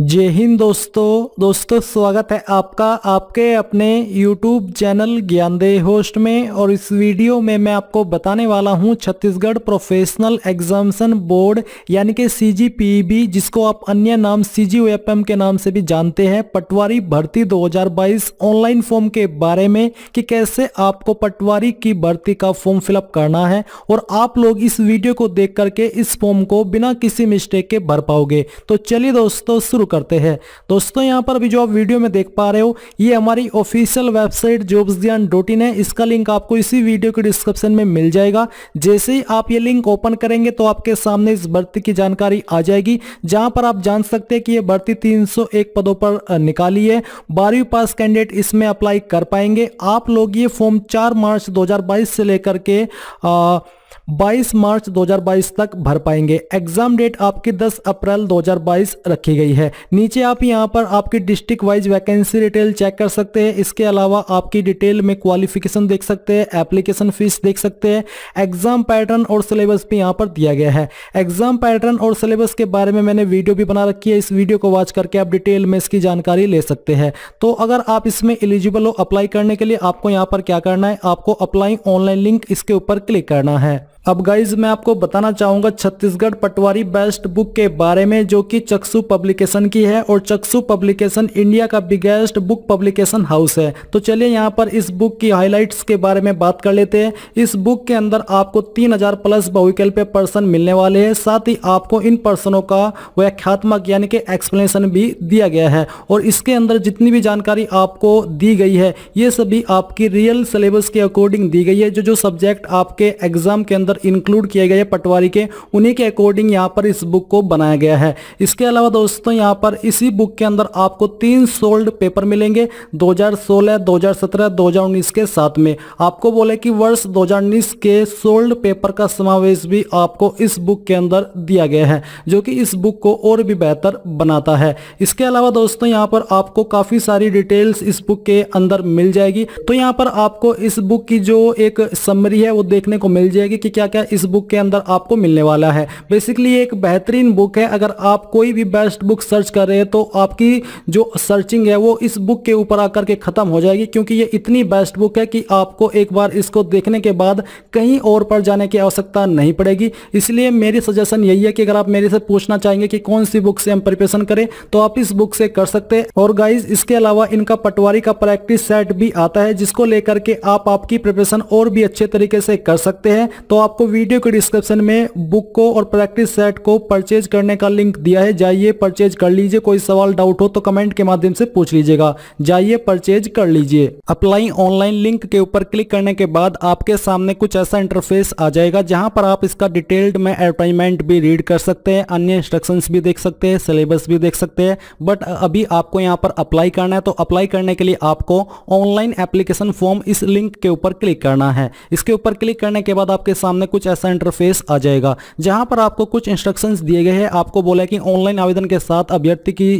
जय हिंद दोस्तों दोस्तों स्वागत है आपका आपके अपने YouTube चैनल दे होस्ट में और इस वीडियो में मैं आपको बताने वाला हूं छत्तीसगढ़ प्रोफेशनल एग्जामिशन बोर्ड यानी कि सी e जिसको आप अन्य नाम सी के नाम से भी जानते हैं पटवारी भर्ती 2022 ऑनलाइन फॉर्म के बारे में कि कैसे आपको पटवारी की भर्ती का फॉर्म फिलअप करना है और आप लोग इस वीडियो को देख करके इस फॉर्म को बिना किसी मिस्टेक के भर पाओगे तो चलिए दोस्तों शुरू करते हैं दोस्तों यहाँ पर भी जो आप वीडियो में देख पा रहे हो ये हमारी official website jobs Gyan dot in है इसका लिंक आपको इसी वीडियो के डिस्क्रिप्शन में मिल जाएगा जैसे ही आप ये लिंक ओपन करेंगे तो आपके सामने इस भर्ती की जानकारी आ जाएगी जहाँ पर आप जान सकते हैं कि ये भर्ती तीन पदों पर निकाली है बारहवीं पास कैंडिडेट इसमें अप्लाई कर पाएंगे आप लोग ये फॉर्म चार मार्च दो से लेकर के आ, 22 मार्च 2022 तक भर पाएंगे एग्जाम डेट आपकी 10 अप्रैल 2022 रखी गई है नीचे आप यहाँ पर आपकी district wise vacancy detail check कर सकते हैं इसके अलावा आपकी डिटेल में क्वालिफिकेशन देख सकते हैं एप्लीकेशन फीस देख सकते हैं एग्जाम पैटर्न और सिलेबस भी यहाँ पर दिया गया है एग्जाम पैटर्न और सिलेबस के बारे में मैंने वीडियो भी बना रखी है इस वीडियो को वॉच करके आप डिटेल में इसकी जानकारी ले सकते हैं तो अगर आप इसमें एलिजिबल हो अप्लाई करने के लिए आपको यहाँ पर क्या करना है आपको अप्लाई ऑनलाइन लिंक इसके ऊपर क्लिक करना है अब गाइज मैं आपको बताना चाहूँगा छत्तीसगढ़ पटवारी बेस्ट बुक के बारे में जो कि चक्षु पब्लिकेशन की है और चक्षु पब्लिकेशन इंडिया का बिगेस्ट बुक पब्लिकेशन हाउस है तो चलिए यहाँ पर इस बुक की हाइलाइट्स के बारे में बात कर लेते हैं इस बुक के अंदर आपको 3000 प्लस बहुविकल पर्सन मिलने वाले हैं साथ ही आपको इन पर्सनों का व्याख्यात्मक यानी कि एक्सप्लेनेशन भी दिया गया है और इसके अंदर जितनी भी जानकारी आपको दी गई है ये सभी आपकी रियल सिलेबस के अकॉर्डिंग दी गई है जो जो सब्जेक्ट आपके एग्जाम के अंदर अंदर इंक्लूड किए गए पटवारी के उन्हीं के अकॉर्डिंग यहाँ पर इस बुक को बनाया गया है इसके अलावा दोस्तों यहाँ पर इसी बुक के अंदर आपको तीन सोल्ड पेपर मिलेंगे 2016, 2017, 2019 के साथ में आपको बोले कि वर्ष 2019 के सोल्ड पेपर का समावेश भी आपको इस बुक के अंदर दिया गया है जो कि इस बुक को और भी बेहतर बनाता है इसके अलावा दोस्तों यहाँ पर आपको काफ़ी सारी डिटेल्स इस बुक के अंदर मिल जाएगी तो यहाँ पर आपको इस बुक की जो एक समरी है वो देखने को मिल जाएगी कि क्या क्या क्या इस बुक के अंदर आपको मिलने वाला है बेसिकली एक बेहतरीन बुक है अगर आप कोई भी बेस्ट बुक सर्च कर रहे हैं तो आपकी जो सर्चिंग है वो इस बुक के ऊपर आकर के ख़त्म हो जाएगी क्योंकि ये इतनी बेस्ट बुक है कि आपको एक बार इसको देखने के बाद कहीं और पर जाने की आवश्यकता नहीं पड़ेगी इसलिए मेरी सजेशन यही है कि अगर आप मेरे से पूछना चाहेंगे कि कौन सी बुक से हम प्रिपरेशन करें तो आप इस बुक से कर सकते हैं और गाइज इसके अलावा इनका पटवारी का प्रैक्टिस सेट भी आता है जिसको लेकर के आप आपकी प्रिपरेशन और भी अच्छे तरीके से कर सकते हैं तो आप आपको वीडियो के डिस्क्रिप्शन में बुक को और प्रैक्टिस सेट को परचेज करने का लिंक दिया है जाइए परचेज कर लीजिए कोई सवाल डाउट हो तो कमेंट के माध्यम से पूछ लीजिएगा जाइए परचेज कर लीजिए अप्लाई ऑनलाइन लिंक के ऊपर क्लिक करने के बाद आपके सामने कुछ ऐसा इंटरफेस आ जाएगा जहां पर आप इसका डिटेल्ड में एडवर्टाइजमेंट भी रीड कर सकते हैं अन्य इंस्ट्रक्शन भी देख सकते हैं सिलेबस भी देख सकते हैं बट अभी आपको यहाँ पर अप्लाई करना है तो अप्लाई करने के लिए आपको ऑनलाइन एप्लीकेशन फॉर्म इस लिंक के ऊपर क्लिक करना है इसके ऊपर क्लिक करने के बाद आपके सामने सामने कुछ ऐसा इंटरफेस आ जाएगा जहां पर आपको कुछ इंस्ट्रक्शंस दिए गए हैं आपको बोला है कि ऑनलाइन आवेदन के साथ अभ्यर्थी की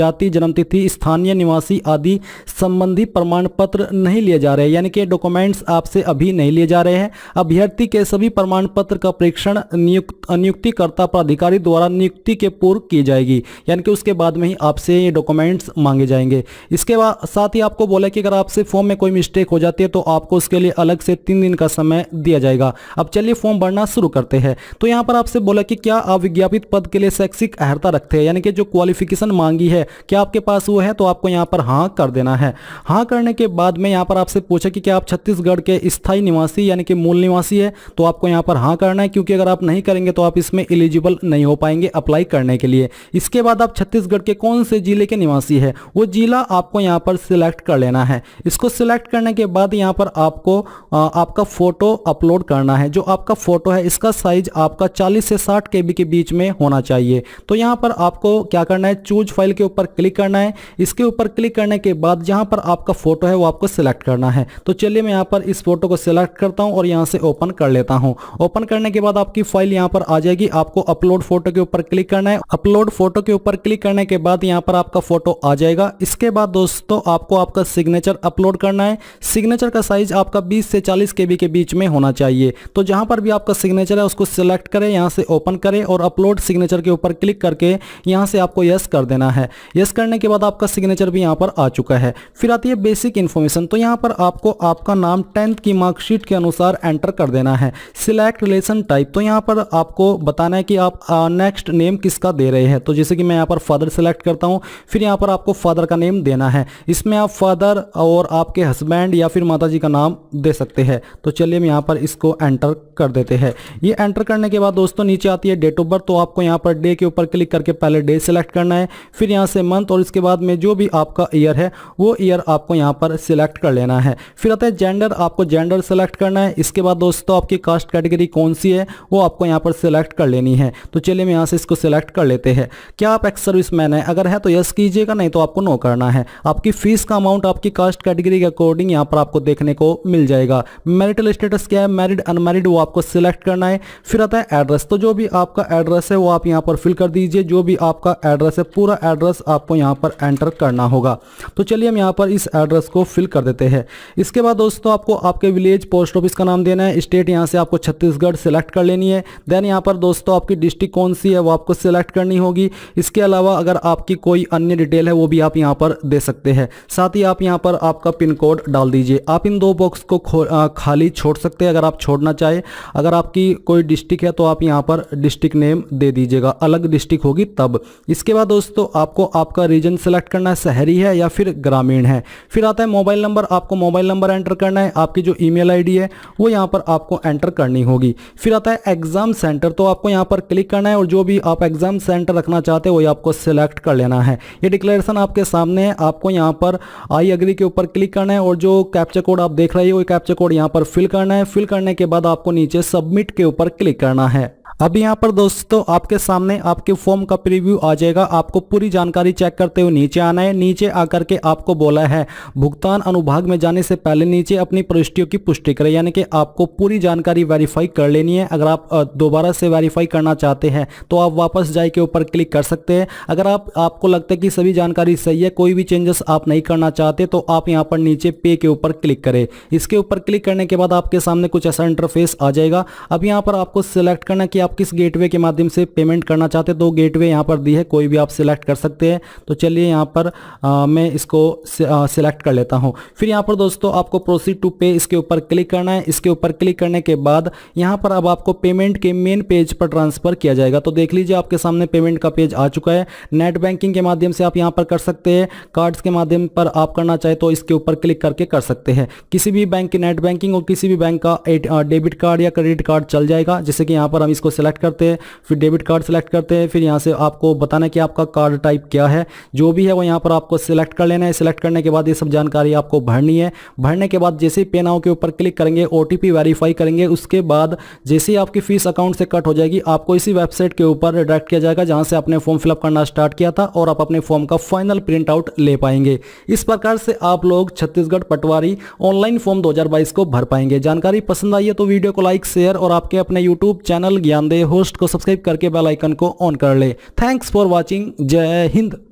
जाति जन्मतिथि स्थानीय निवासी आदि संबंधी प्रमाण पत्र नहीं लिए जा रहे हैं यानी कि डॉक्यूमेंट्स आपसे अभी नहीं लिए जा रहे हैं अभ्यर्थी के सभी प्रमाण पत्र का परीक्षण नियुक्तिकर्ता प्राधिकारी द्वारा नियुक्ति के पूर्व की जाएगी यानी कि उसके बाद में ही आपसे ये डॉक्यूमेंट्स मांगे जाएंगे इसके बाद साथ ही आपको बोला कि अगर आपसे फॉर्म में कोई मिस्टेक हो जाती है तो आपको उसके लिए अलग से तीन दिन का समय दिया जाएगा अब चलिए फॉर्म भरना शुरू करते हैं तो यहाँ पर आपसे बोला कि क्या आप विज्ञापित पद के लिए शैक्षिक अहर्ता रखते हैं यानी कि जो क्वालिफिकेशन मांगी है क्या आपके पास वो है तो आपको यहाँ पर हाँ कर देना है हाँ करने के बाद में यहाँ पर आपसे पूछा कि क्या आप छत्तीसगढ़ के स्थायी निवासी यानी कि मूल निवासी है तो आपको यहाँ पर हाँ करना है क्योंकि अगर आप नहीं करेंगे तो आप इसमें एलिजिबल नहीं हो पाएंगे अप्लाई करने के लिए इसके बाद आप छत्तीसगढ़ के कौन से जिले के निवासी है वो जिला आपको यहाँ पर सिलेक्ट कर लेना है इसको सिलेक्ट करने के बाद यहाँ पर आपको आपका फोटो अपलोड करना है जो आपका फोटो है इसका साइज आपका 40 से 60 के के बीच में होना चाहिए तो यहां पर आपको क्या करना है चूज फाइल के ऊपर क्लिक करना है इसके ऊपर क्लिक तो करने के बाद यहाँ पर आपका फोटो है वो आपको सिलेक्ट करना है तो चलिए मैं यहां पर इस फोटो को सिलेक्ट करता हूं और यहां से ओपन कर लेता हूं ओपन करने के बाद आपकी फाइल यहां पर आ जाएगी आपको अपलोड फोटो के ऊपर क्लिक करना है अपलोड फोटो के ऊपर क्लिक करने के बाद यहां पर आपका फोटो आ जाएगा इसके बाद दोस्तों आपको आपका सिग्नेचर अपलोड करना है सिग्नेचर का साइज आपका बीस से चालीस के के बीच में होना चाहिए तो जहां जहां पर भी आपका सिग्नेचर है उसको सिलेक्ट करें यहां से ओपन करें और अपलोड सिग्नेचर के ऊपर क्लिक करके यहां से आपको यस कर देना है यस करने के बाद आपका सिग्नेचर भी यहां पर आ चुका है फिर आती है बेसिक इन्फॉर्मेशन तो यहाँ पर आपको आपका नाम टेंथ की मार्कशीट के अनुसार एंटर कर देना है सिलेक्ट रिलेशन टाइप तो यहाँ पर आपको बताना है कि आप नेक्स्ट नेम किसका दे रहे हैं तो जैसे कि मैं यहाँ पर फादर सेलेक्ट करता हूँ फिर यहाँ पर आपको फादर का नेम देना है इसमें आप फादर और आपके हस्बैंड या फिर माता जी का नाम दे सकते हैं तो चलिए मैं यहाँ पर इसको एंटर कर देते हैं ये एंटर करने के बाद दोस्तों नीचे आती है डेट ऑफ बर्थ तो आपको यहाँ पर डे के ऊपर क्लिक करके पहले डे सेलेक्ट करना है फिर यहाँ से मंथ और इसके बाद में जो भी आपका ईयर है वो ईयर आपको यहाँ पर सिलेक्ट कर लेना है फिर आता है जेंडर आपको जेंडर सेलेक्ट करना है इसके बाद दोस्तों आपकी कास्ट कैटेगरी कौन सी है वो आपको यहाँ पर सिलेक्ट कर लेनी है तो चलिए मैं यहाँ से इसको सिलेक्ट कर लेते हैं क्या आप एक्स सर्विस मैन है अगर है तो यस कीजिएगा नहीं तो आपको नो करना है आपकी फीस का अमाउंट आपकी कास्ट कैटेगरी के अकॉर्डिंग यहाँ पर आपको देखने को मिल जाएगा मैरिटल स्टेटस क्या है मैरिड अनमेरिड वो आपको सिलेक्ट करना है फिर आता है एड्रेस तो जो भी आपका एड्रेस है वो आप यहाँ पर फिल कर दीजिए जो भी आपका एड्रेस है पूरा एड्रेस आपको यहाँ पर एंटर करना होगा तो चलिए हम यहाँ पर इस एड्रेस को फिल कर देते हैं इसके बाद दोस्तों आपको आपके विलेज पोस्ट ऑफिस का नाम देना है स्टेट यहाँ से आपको छत्तीसगढ़ सेलेक्ट कर लेनी है देन यहाँ पर दोस्तों आपकी डिस्ट्रिक्ट कौन सी है वो आपको सिलेक्ट करनी होगी इसके अलावा अगर आपकी कोई अन्य डिटेल है वो भी आप यहाँ पर दे सकते हैं साथ ही आप यहाँ पर आपका पिन कोड डाल दीजिए आप इन दो बॉक्स को खाली छोड़ सकते हैं अगर आप छोड़ना चाहें करें अगर आपकी कोई डिस्ट्रिक्ट है तो आप यहाँ पर डिस्ट्रिक्ट नेम दे दीजिएगा अलग डिस्ट्रिक्ट होगी तब इसके बाद दोस्तों आपको आपका रीजन सेलेक्ट करना है शहरी है या फिर ग्रामीण है फिर आता है मोबाइल नंबर आपको मोबाइल नंबर एंटर करना है आपकी जो ईमेल मेल है वो यहाँ पर आपको एंटर करनी होगी फिर आता है एग्ज़ाम सेंटर तो आपको यहाँ पर क्लिक करना है और जो भी आप एग्ज़ाम सेंटर रखना चाहते हो वही आपको सिलेक्ट कर लेना है ये डिक्लेरेशन आपके सामने है आपको यहाँ पर आई अग्री के ऊपर क्लिक करना है और जो कैप्चर कोड आप देख रहे हो कैप्चर कोड यहाँ पर फिल करना है फिल करने के बाद आपको आपको नीचे सबमिट के ऊपर क्लिक करना है अब यहाँ पर दोस्तों आपके सामने आपके फॉर्म का प्रीव्यू आ जाएगा आपको पूरी जानकारी चेक करते हुए नीचे आना है नीचे आकर के आपको बोला है भुगतान अनुभाग में जाने से पहले नीचे अपनी प्रविष्टियों की पुष्टि करें यानी कि आपको पूरी जानकारी वेरीफाई कर लेनी है अगर आप दोबारा से वेरीफाई करना चाहते हैं तो आप वापस जाए के ऊपर क्लिक कर सकते हैं अगर आप आपको लगता है कि सभी जानकारी सही है कोई भी चेंजेस आप नहीं करना चाहते तो आप यहाँ पर नीचे पे के ऊपर क्लिक करें इसके ऊपर क्लिक करने के बाद आपके सामने कुछ ऐसा इंटरफेस आ जाएगा अब यहाँ पर आपको सिलेक्ट करना कि आप किस गेटवे के माध्यम से पेमेंट करना चाहते हैं दो गेटवे यहाँ पर दी है कोई भी आप सिलेक्ट कर सकते हैं तो चलिए यहाँ पर आ, मैं इसको सिलेक्ट कर लेता हूँ फिर यहाँ पर दोस्तों आपको प्रोसीड टू पे इसके ऊपर क्लिक करना है इसके ऊपर क्लिक करने के बाद यहाँ पर अब आपको पेमेंट के मेन पेज पर ट्रांसफ़र किया जाएगा तो देख लीजिए आपके सामने पेमेंट का पेज आ चुका है नेट बैंकिंग के माध्यम से आप यहाँ पर कर सकते हैं कार्ड्स के माध्यम पर आप करना चाहे तो इसके ऊपर क्लिक करके कर सकते हैं किसी भी बैंक की नेट बैंकिंग और किसी भी बैंक का डेबिट कार्ड या क्रेडिट कार्ड चल जाएगा जैसे कि यहाँ पर हम इसको सेलेक्ट करते हैं फिर डेबिट कार्ड सेलेक्ट करते हैं फिर यहाँ से आपको बताना है कि आपका कार्ड टाइप क्या है जो भी है वो यहाँ पर आपको सेलेक्ट कर लेना है सेलेक्ट करने के बाद ये सब जानकारी आपको भरनी है भरने के बाद जैसे पे नाव के ऊपर क्लिक करेंगे ओ वेरीफाई करेंगे उसके बाद जैसे ही आपकी फीस अकाउंट से कट हो जाएगी आपको इसी वेबसाइट के ऊपर डायरेक्ट किया जाएगा जहाँ से आपने फॉर्म फिलअप करना स्टार्ट किया था और आप अपने फॉर्म का फाइनल प्रिंट आउट ले पाएंगे इस प्रकार से आप लोग छत्तीसगढ़ पटवारी ऑनलाइन फॉर्म 2022 को भर पाएंगे जानकारी पसंद आई है तो वीडियो को लाइक शेयर और आपके अपने यूट्यूब चैनल ज्ञान ध्यान दे होस्ट को सब्सक्राइब करके बेल आइकन को ऑन कर ले थैंक्स फॉर वॉचिंग जय हिंद